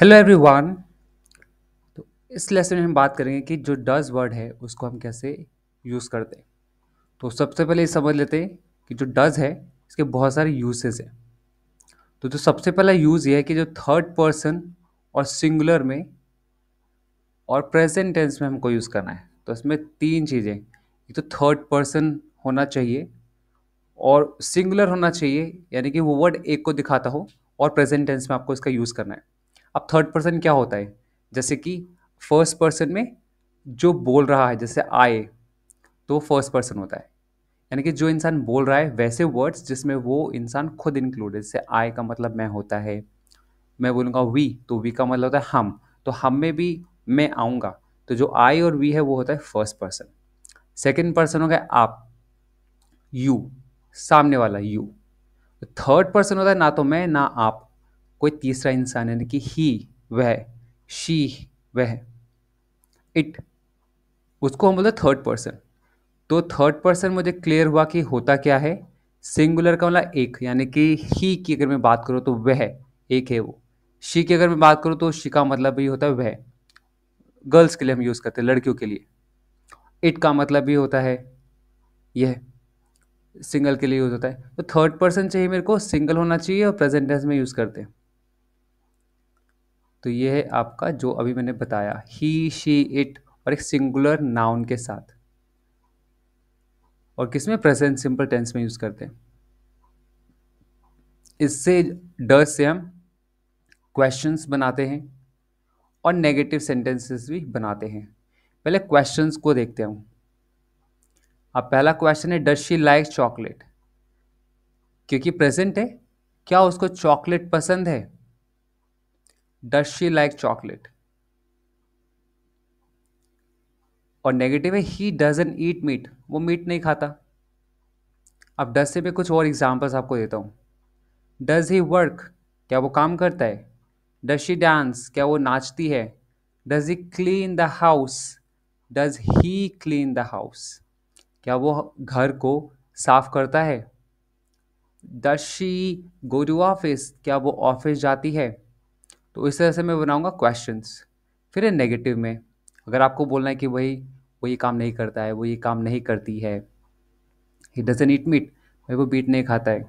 hello everyone तो इस lesson में हम बात करेंगे कि जो डज वर्ड है उसको हम कैसे यूज़ करते हैं तो सबसे पहले ये समझ लेते हैं कि जो डज है इसके बहुत सारे यूसेज हैं तो जो सबसे पहला यूज़ ये है कि जो थर्ड पर्सन और सिंगुलर में और प्रेजेंट टेंस में हमको यूज़ करना है तो इसमें तीन चीज़ें एक तो थर्ड पर्सन होना चाहिए और सिंगुलर होना चाहिए यानी कि वो वर्ड एक को दिखाता हो और प्रेजेंट टेंस में आपको इसका यूज़ करना है अब थर्ड पर्सन क्या होता है जैसे कि फर्स्ट पर्सन में जो बोल रहा है जैसे आए तो फर्स्ट पर्सन होता है यानी कि जो इंसान बोल रहा है वैसे वर्ड्स जिसमें वो इंसान खुद इंक्लूडेड जैसे आए का मतलब मैं होता है मैं बोलूँगा वी तो वी का मतलब होता है हम तो हम में भी मैं आऊँगा तो जो आई और वी है वो होता है फर्स्ट पर्सन सेकेंड पर्सन हो गया आप यू सामने वाला यू थर्ड पर्सन होता है ना तो मैं ना आप कोई तीसरा इंसान यानी कि ही वह शी वह इट उसको हम बोलते थर्ड पर्सन तो थर्ड पर्सन मुझे क्लियर हुआ कि होता क्या है सिंगुलर का मतलब एक यानी कि ही की अगर मैं बात करूँ तो वह एक है वो शी की अगर मैं बात करूँ तो शी का मतलब ये होता है वह गर्ल्स के लिए हम यूज़ करते हैं लड़कियों के लिए इट का मतलब भी होता है यह सिंगल के लिए यूज़ होता है तो थर्ड पर्सन चाहिए मेरे को सिंगल होना चाहिए और प्रेजेंट टेंस में यूज़ करते हैं तो ये है आपका जो अभी मैंने बताया ही शी इट और एक सिंगुलर नाउन के साथ और किस में प्रेजेंट सिंपल टेंस में यूज़ करते हैं इससे ड से हम क्वेश्चंस बनाते हैं और नेगेटिव सेंटेंसेस भी बनाते हैं पहले क्वेश्चंस को देखते हूँ अब पहला क्वेश्चन है डज शी लाइक चॉकलेट क्योंकि प्रेजेंट है क्या उसको चॉकलेट पसंद है डज शी लाइक चॉकलेट और नेगेटिव है ही डजन ईट मीट वो मीट नहीं खाता अब डज से मैं कुछ और एग्जाम्पल्स आपको देता हूँ डज ही वर्क क्या वो काम करता है डज शी डांस क्या वो नाचती है does he clean the house does he clean the house क्या वो घर को साफ करता है does she go to office क्या वो ऑफिस जाती है तो इस तरह से मैं बनाऊँगा क्वेश्चन फिर है नेगेटिव में अगर आपको बोलना है कि वही वो ये काम नहीं करता है वो ये काम नहीं करती है ही डजन ईट मीट भाई वो बीट नहीं खाता है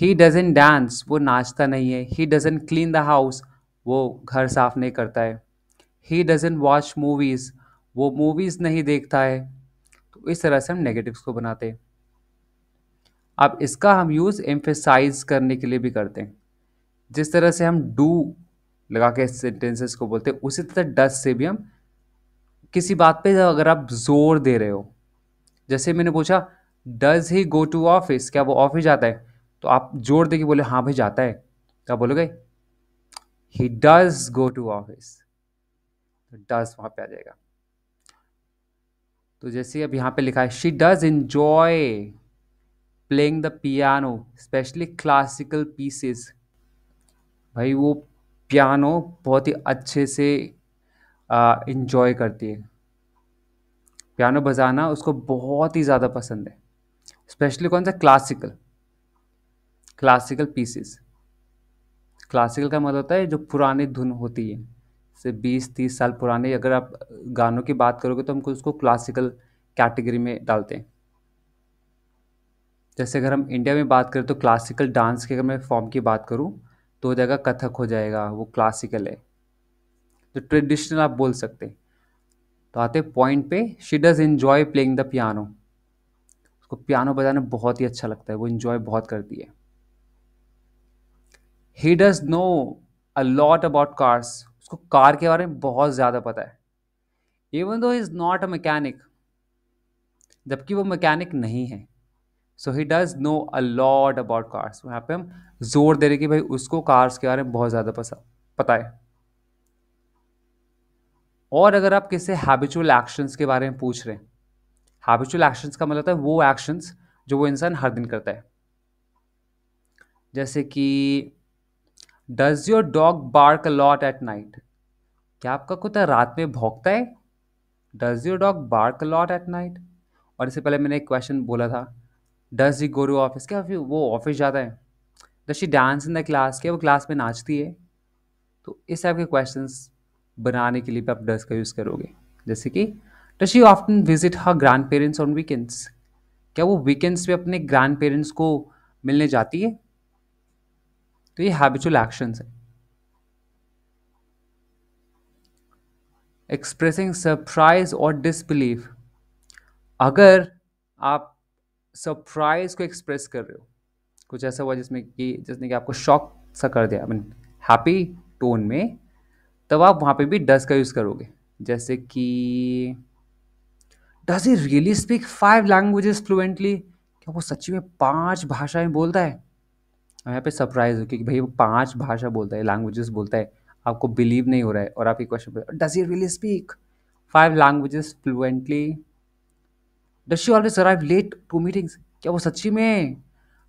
ही डजन डांस वो नाचता नहीं है he doesn't clean the house वो घर साफ नहीं करता है ही डजन वॉच मूवीज़ वो मूवीज़ नहीं देखता है तो इस तरह से हम नेगेटिव्स को बनाते हैं अब इसका हम यूज़ एम्फेसाइज करने के लिए भी करते हैं जिस तरह से हम डू लगा के सेंटेंसेस को बोलते हैं उसी तरह डस से भी हम किसी बात पे अगर आप जोर दे रहे हो जैसे मैंने पूछा does he go to office क्या वो ऑफिस जाता है तो आप जोर दे के बोले हाँ भाई जाता है क्या बोलोगे he does go to office does वहां पे आ जाएगा तो जैसे अब यहाँ पे लिखा है she does enjoy playing the piano especially classical pieces भाई वो पियानो बहुत ही अच्छे से इन्जॉय करती है पियानो बजाना उसको बहुत ही ज़्यादा पसंद है स्पेशली कौन सा क्लासिकल क्लासिकल पीसेस क्लासिकल का मतलब होता है जो पुरानी धुन होती है से 20-30 साल पुराने अगर आप गानों की बात करोगे तो हमको उसको क्लासिकल कैटेगरी में डालते हैं जैसे अगर हम इंडिया में बात करें तो क्लासिकल डांस के अगर मैं फॉर्म की बात करूँ तो हो जाएगा कथक हो जाएगा वो क्लासिकल है जो तो ट्रेडिशनल आप बोल सकते तो आते पॉइंट पे she does enjoy playing the piano उसको पियानो बजाना बहुत ही अच्छा लगता है वो इन्जॉय बहुत करती है he does know a lot about cars उसको कार के बारे में बहुत ज़्यादा पता है even though is not a mechanic जबकि वो मैकेनिक नहीं है so he does know a lot about cars यहाँ पे हम जोर दे रहे कि भाई उसको कार्स के बारे में बहुत ज़्यादा पता है और अगर आप किसी हैबिचुअल एक्शंस के बारे में पूछ रहे हैं हैबिचुअल एक्शंस का मतलब है वो एक्शंस जो वो इंसान हर दिन करता है जैसे कि does your dog bark a lot at night क्या आपका कुत्ता रात में भोंकता है does your dog bark a lot at night और इससे पहले मैंने एक क्वेश्चन बोला था does he go to office क्या फिर वो ऑफिस जाता है does she dance in the class क्या वो क्लास में नाचती है तो इस टाइप के क्वेश्चन बनाने के लिए भी आप डज का यूज़ करोगे जैसे कि does she often visit her grand parents on weekends क्या वो वीकेंड्स पे अपने ग्रैंड पेरेंट्स को मिलने जाती है तो ये हैबिचुअल एक्शंस है एक्सप्रेसिंग सरप्राइज और डिसबिलीव अगर आप सरप्राइज को एक्सप्रेस कर रहे हो कुछ ऐसा हुआ जिसमें कि जिसने कि आपको शॉक सा कर दिया आई मीन हैप्पी टोन में तब आप वहाँ पे भी डज का यूज़ करोगे जैसे कि does he really speak five languages fluently क्या वो सच्ची में पांच भाषाएं बोलता है यहाँ पे सरप्राइज हो क्योंकि भाई वो पांच भाषा बोलता है लैंग्वेजेस बोलता है आपको बिलीव नहीं हो रहा है और आप ये question does he really speak five languages fluently does she always arrive late to meetings क्या वो सच्ची में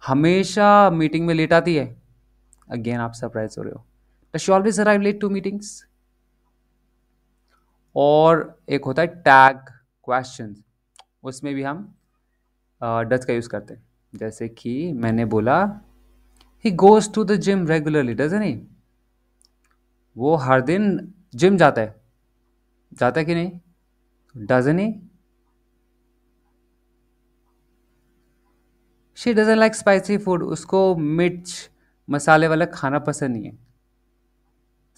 हमेशा मीटिंग में लेट आती है अगेन आप सरप्राइज हो रहे हो does she always arrive late to meetings और एक होता है टैग क्वेश्चन उसमें भी हम डज का यूज़ करते हैं जैसे कि मैंने बोला he goes to the gym regularly does नहीं वो हर दिन जिम जाता है जाता है कि नहीं डज नहीं she doesn't like spicy food उसको मिर्च मसाले वाला खाना पसंद नहीं है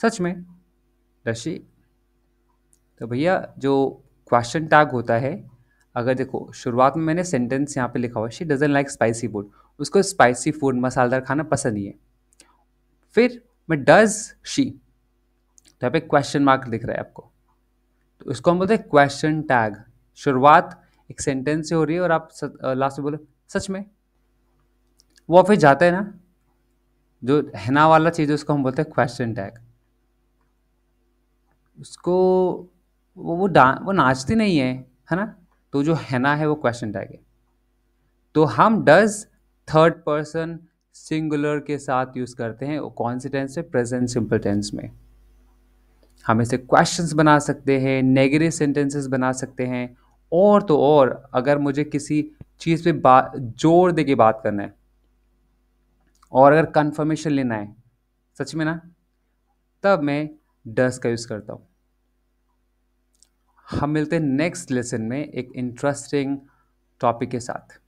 सच में रशी तो भैया जो क्वेश्चन टैग होता है अगर देखो शुरुआत में मैंने सेंटेंस यहाँ पे लिखा हुआ she doesn't like spicy food उसको स्पाइसी फूड मसालेदार खाना पसंद नहीं है फिर मैं डज शी तो यहाँ पे क्वेश्चन मार्क दिख रहा है आपको तो उसको हम बोलते हैं क्वेश्चन टैग शुरुआत एक सेंटेंस से हो रही है और आप लास्ट में बोले सच में वो ऑफिस जाते हैं ना जो हैना वाला चीज़ उसको हम बोलते हैं क्वेश्चन टैग उसको वो वो डा वो नाचती नहीं है है ना तो जो हैना है वो क्वेश्चन टैग है तो हम डज थर्ड पर्सन सिंगुलर के साथ यूज़ करते हैं कौन से टेंस में प्रेजेंट सिंपल टेंस में हम इसे क्वेश्चंस बना सकते हैं नेगेटिव सेंटेंसेस बना सकते हैं और तो और अगर मुझे किसी चीज़ पे बात जोर दे के बात करना है और अगर कन्फर्मेशन लेना है सच में ना तब मैं डस का यूज़ करता हूँ हम मिलते हैं नेक्स्ट लेसन में एक इंटरेस्टिंग टॉपिक के साथ